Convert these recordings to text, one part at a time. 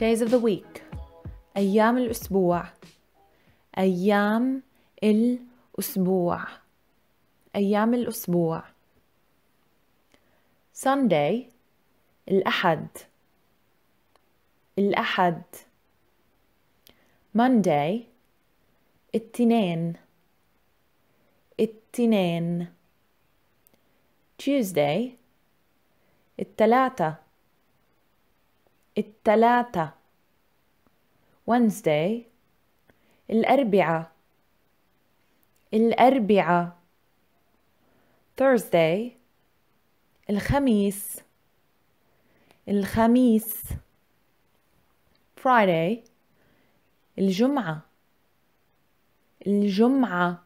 days of the week أيام الأسبوع أيام الأسبوع أيام الأسبوع Sunday الأحد الأحد Monday التنين التنين Tuesday التلاتة التلاتة Wednesday الأربعة الأربعة Thursday الخميس الخميس Friday الجمعة الجمعة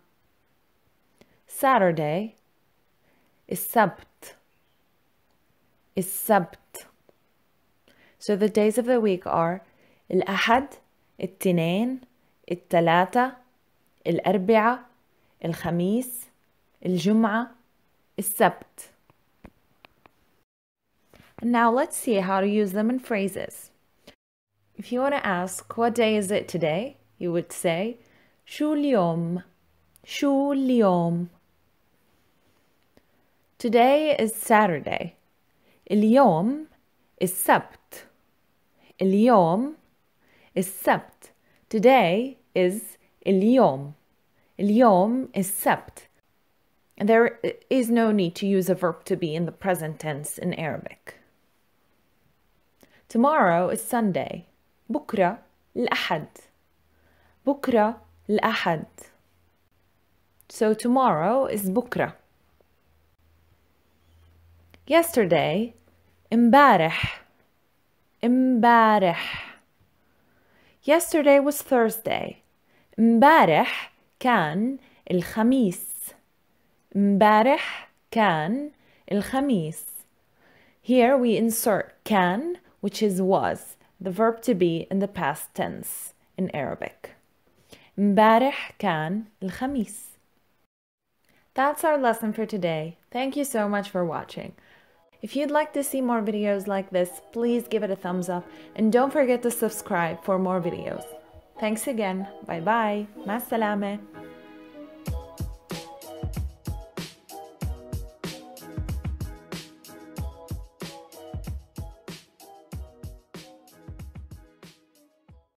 Saturday السبت السبت So the days of the week are الأحد التنين التلاتة الأربعة الخميس الجمعة السبت Now let's see how to use them in phrases. If you want to ask what day is it today, you would say شو اليوم شو اليوم Today is Saturday. اليوم is Sabt. اليوم السبت Today is اليوم اليوم السبت There is no need to use a verb to be in the present tense in Arabic. Tomorrow is Sunday. بكرة الأحد. بكرة الأحد. So tomorrow is بكرة. Yesterday امبارح امبارح Yesterday was Thursday امبارح كان الخميس امبارح كان الخميس Here we insert كان, which is was the verb to be in the past tense in Arabic امبارح كان الخميس That's our lesson for today. Thank you so much for watching. If you'd like to see more videos like this, please give it a thumbs up and don't forget to subscribe for more videos. Thanks again. Bye bye. Ma salame.